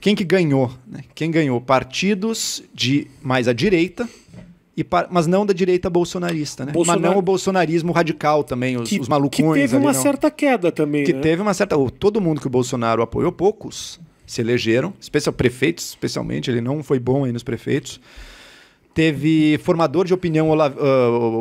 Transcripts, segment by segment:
Quem que ganhou? Né? Quem ganhou? Partidos de mais à direita, Par... mas não da direita bolsonarista, né? Bolsonar... Mas não o bolsonarismo radical também, os, que, os malucões. Que teve ali, uma não. certa queda também. Que né? teve uma certa. Todo mundo que o Bolsonaro apoiou, poucos se elegeram, especial prefeitos, especialmente, ele não foi bom aí nos prefeitos. Teve formador de opinião ah,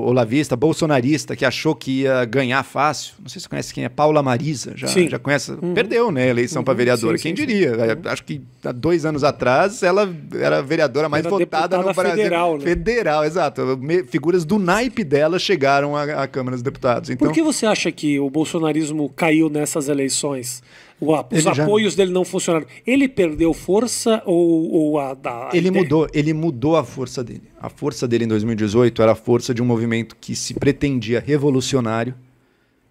olavista, bolsonarista, que achou que ia ganhar fácil. Não sei se você conhece quem é, Paula Marisa. Já, já conhece? Uhum. Perdeu, né? A eleição uhum. para vereadora. Sim, quem sim, diria? É, acho que há dois anos atrás ela era a vereadora mais era votada no Brasil. Federal, né? Federal, exato. Me figuras do naipe dela chegaram à, à Câmara dos Deputados. Então... Por que você acha que o bolsonarismo caiu nessas eleições? os ele apoios já... dele não funcionaram. Ele perdeu força ou, ou a, a Ele mudou, ele mudou a força dele. A força dele em 2018 era a força de um movimento que se pretendia revolucionário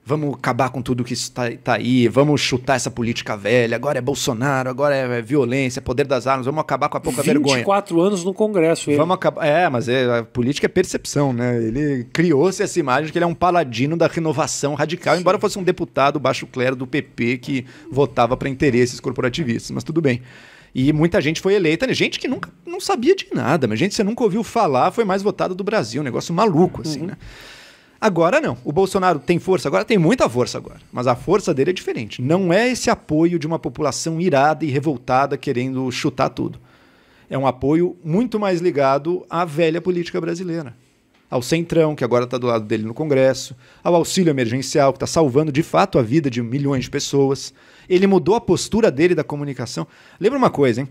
vamos acabar com tudo que está tá aí, vamos chutar essa política velha, agora é Bolsonaro, agora é, violência, poder das armas, vamos acabar com a pouca 24 vergonha. 24 anos no Congresso. Ele. Vamos acabar. É, mas é, a política é percepção, né? Ele criou-se essa imagem de que ele é um paladino da renovação radical, Sim. embora fosse um deputado baixo clero do PP que votava para interesses corporativistas, mas tudo bem. E muita gente foi eleita, né? gente que nunca não sabia de nada, mas gente que você nunca ouviu falar foi mais votada do Brasil, um negócio maluco, assim, uhum. né? Agora não. O Bolsonaro tem força agora, tem muita força agora. Mas a força dele é diferente. Não é esse apoio de uma população irada e revoltada querendo chutar tudo. É um apoio muito mais ligado à velha política brasileira. Ao Centrão, que agora está do lado dele no Congresso, ao auxílio emergencial, que está salvando de fato a vida de milhões de pessoas. Ele mudou a postura dele da comunicação. Lembra uma coisa, hein?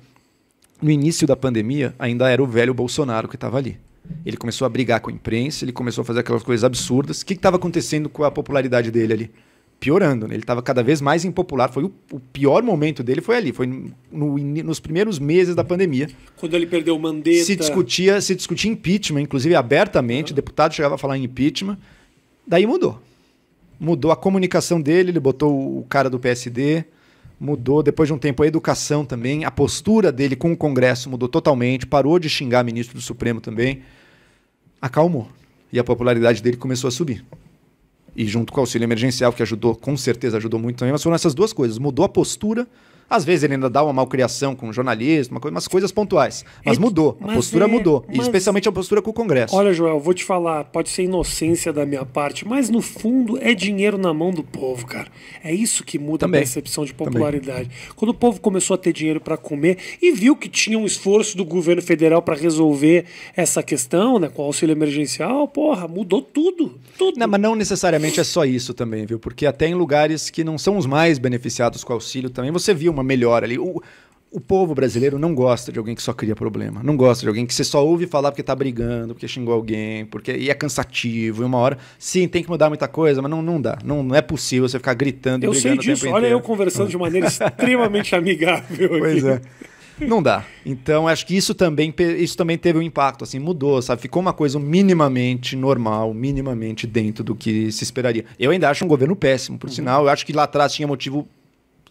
No início da pandemia, ainda era o velho Bolsonaro que estava ali ele começou a brigar com a imprensa, ele começou a fazer aquelas coisas absurdas. O que estava acontecendo com a popularidade dele ali? Piorando, né? ele estava cada vez mais impopular. Foi o, o, pior momento dele foi ali, foi no, nos primeiros meses da pandemia. Quando ele perdeu o mandato. Se discutia, se discutia impeachment, inclusive abertamente, uhum. deputado chegava a falar em impeachment. Daí mudou. Mudou a comunicação dele, ele botou o cara do PSD, mudou depois de um tempo a educação também, a postura dele com o Congresso mudou totalmente, parou de xingar ministro do Supremo também acalmou. E a popularidade dele começou a subir. E junto com o auxílio emergencial, que ajudou, com certeza ajudou muito também, mas foram essas duas coisas. Mudou a postura às vezes ele ainda dá uma malcriação com o jornalista, uma coisa, umas coisas pontuais. Mas é, mudou, mas a postura é, mudou. Mas... E especialmente a postura com o Congresso. Olha, Joel, vou te falar, pode ser inocência da minha parte, mas no fundo é dinheiro na mão do povo, cara. É isso que muda Também. a percepção de popularidade. Também. Quando o povo começou a ter dinheiro para comer e viu que tinha um esforço do governo federal para resolver essa questão, né, com o auxílio emergencial, porra, mudou tudo, tudo. Não, mas não necessariamente é só isso também, viu? Porque até em lugares que não são os mais beneficiados com o auxílio também, você viu uma melhora ali. O, o povo brasileiro não gosta de alguém que só cria problema. Não gosta de alguém que você só ouve falar porque tá brigando, porque xingou alguém, porque e é cansativo. E uma hora, sim, tem que mudar muita coisa, mas não, não dá. Não, não é possível você ficar gritando eu e brigando. Eu sei disso. Olha eu conversando de maneira extremamente amigável. Aqui. Pois é. Não dá. Então, acho que isso também, isso também teve um impacto, assim, mudou, sabe? Ficou uma coisa minimamente normal, minimamente dentro do que se esperaria. Eu ainda acho um governo péssimo, por uhum. sinal. Eu acho que lá atrás tinha motivo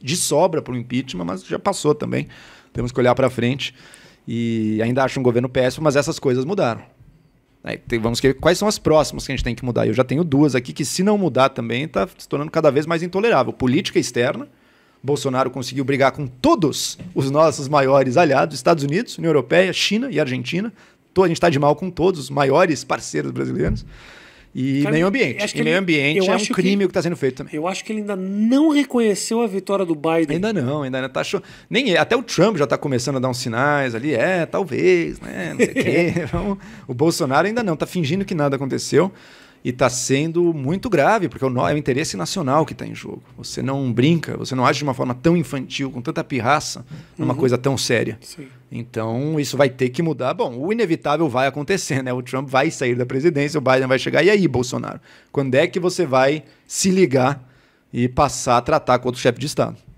de sobra para o impeachment, mas já passou também. Temos que olhar para frente. E ainda acho um governo péssimo, mas essas coisas mudaram. Aí, tem, vamos ver quais são as próximas que a gente tem que mudar. Eu já tenho duas aqui que, se não mudar também, está se tornando cada vez mais intolerável. Política externa. Bolsonaro conseguiu brigar com todos os nossos maiores aliados, Estados Unidos, União Europeia, China e Argentina. A gente está de mal com todos os maiores parceiros brasileiros. E Cara, meio ambiente. É acho que e meio ambiente ele, é um crime que, o que está sendo feito também. Eu acho que ele ainda não reconheceu a vitória do Biden. Ainda não, ainda não. Tá show... Nem, até o Trump já está começando a dar uns sinais ali. É, talvez, né? Não sei o quê. o Bolsonaro ainda não, está fingindo que nada aconteceu. E está sendo muito grave, porque é o é interesse nacional que está em jogo. Você não brinca, você não age de uma forma tão infantil, com tanta pirraça, numa uhum. coisa tão séria. Sim. Então, isso vai ter que mudar. Bom, o inevitável vai acontecer, né? O Trump vai sair da presidência, o Biden vai chegar. E aí, Bolsonaro? Quando é que você vai se ligar e passar a tratar com outro chefe de Estado?